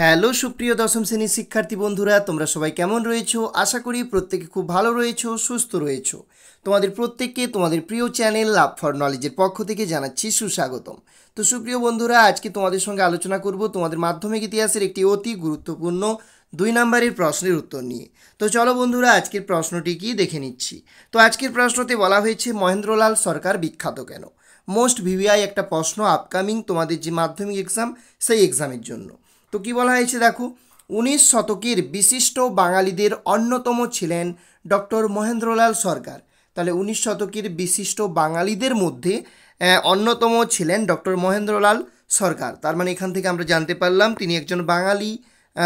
hello সুপ্রিয় দশম শ্রেণীর শিক্ষার্থী বন্ধুরা তোমরা সবাই কেমন রয়েছো আশা করি প্রত্যেকে খুব ভালো রয়েছো সুস্থ রয়েছো তোমাদের প্রত্যেককে তোমাদের প্রিয় চ্যানেল লাভ ফর নলেজের পক্ষ থেকে জানাচ্ছি সুস্বাগতম তো সুপ্রিয় বন্ধুরা আজকে তোমাদের সঙ্গে আলোচনা করব তোমাদের মাধ্যমিক ইতিহাসের একটি অতি গুরুত্বপূর্ণ দুই নম্বরের প্রশ্নের উত্তর নিয়ে তো চলো বন্ধুরা আজকের প্রশ্নটি কি দেখে নিচ্ছি তো আজকের প্রশ্নতে বলা হয়েছে মহেন্দ্রলাল সরকার বিখ্যাত কেন মোস্ট ভিভিআই একটা প্রশ্ন আপকামিং তোমাদের যে মাধ্যমিক এক্সাম সেই এক্সামের জন্য তো কি বলা হয়েছে দেখো উনিশ শতকের বিশিষ্ট বাঙালিদের অন্যতম ছিলেন ডক্টর মহেন্দ্রলাল সরকার তাহলে উনিশ শতকের বিশিষ্ট বাঙালিদের মধ্যে অন্যতম ছিলেন ডক্টর মহেন্দ্রলাল সরকার তার মানে এখান থেকে আমরা জানতে পারলাম তিনি একজন বাঙালি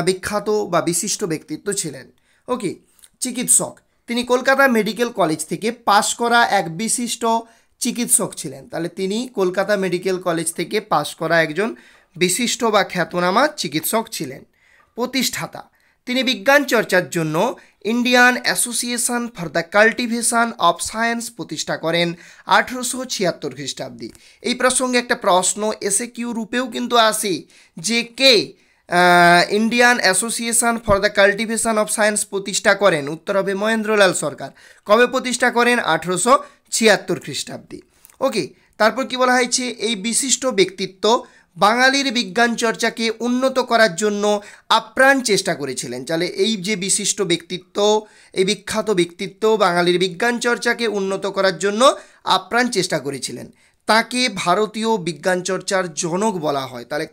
বিখ্যাত বা বিশিষ্ট ব্যক্তিত্ব ছিলেন ওকে চিকিৎসক তিনি কলকাতা মেডিকেল কলেজ থেকে পাশ করা এক বিশিষ্ট চিকিৎসক ছিলেন তাহলে তিনি কলকাতা মেডিকেল কলেজ থেকে পাশ করা একজন বিশিষ্ট বা খ্যাতনামা চিকিৎসক ছিলেন প্রতিষ্ঠাতা তিনি বিজ্ঞান চর্চার জন্য Indian Association for the Cultivation of Science প্রতিষ্ঠা করেন আঠেরোশো ছিয়াত্তর খ্রিস্টাব্দে এই প্রসঙ্গে একটা প্রশ্ন এসে কিউ রূপেও কিন্তু আসে যে কে Indian Association for the Cultivation of Science প্রতিষ্ঠা করেন উত্তর হবে মহেন্দ্রলাল সরকার কবে প্রতিষ্ঠা করেন আঠেরোশো ছিয়াত্তর খ্রিস্টাব্দে ওকে তারপর কি বলা হয়েছে এই বিশিষ্ট ব্যক্তিত্ব বাঙালির বিজ্ঞান চর্চাকে উন্নত করার জন্য আপ্রাণ চেষ্টা করেছিলেন তাহলে এই যে বিশিষ্ট ব্যক্তিত্ব এই বিখ্যাত ব্যক্তিত্ব বাঙালির বিজ্ঞান চর্চাকে উন্নত করার জন্য আপ্রাণ চেষ্টা করেছিলেন তাকে ভারতীয় বিজ্ঞান চর্চার জনক বলা হয় তাহলে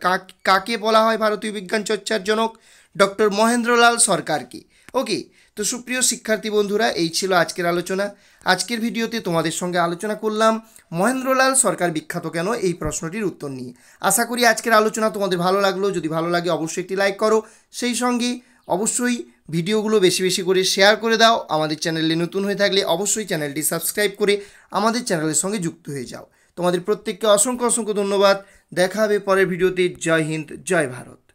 কাকে বলা হয় ভারতীয় বিজ্ঞান চর্চার জনক ডক্টর মহেন্দ্রলাল সরকারকে ওকে তো সুপ্রিয় শিক্ষার্থী বন্ধুরা এই ছিল আজকের আলোচনা আজকের ভিডিওতে তোমাদের সঙ্গে আলোচনা করলাম মহেন্দ্রলাল সরকার বিখ্যাত কেন এই প্রশ্নটির উত্তর নিয়ে আশা করি আজকের আলোচনা তোমাদের ভালো লাগলো যদি ভালো লাগে অবশ্যই একটি লাইক করো সেই সঙ্গে অবশ্যই ভিডিওগুলো বেশি বেশি করে শেয়ার করে দাও আমাদের চ্যানেলে নতুন হয়ে থাকলে অবশ্যই চ্যানেলটি সাবস্ক্রাইব করে আমাদের চ্যানেলের সঙ্গে যুক্ত হয়ে যাও তোমাদের প্রত্যেককে অসংখ্য অসংখ্য ধন্যবাদ দেখা হবে পরের ভিডিওতে জয় হিন্দ জয় ভারত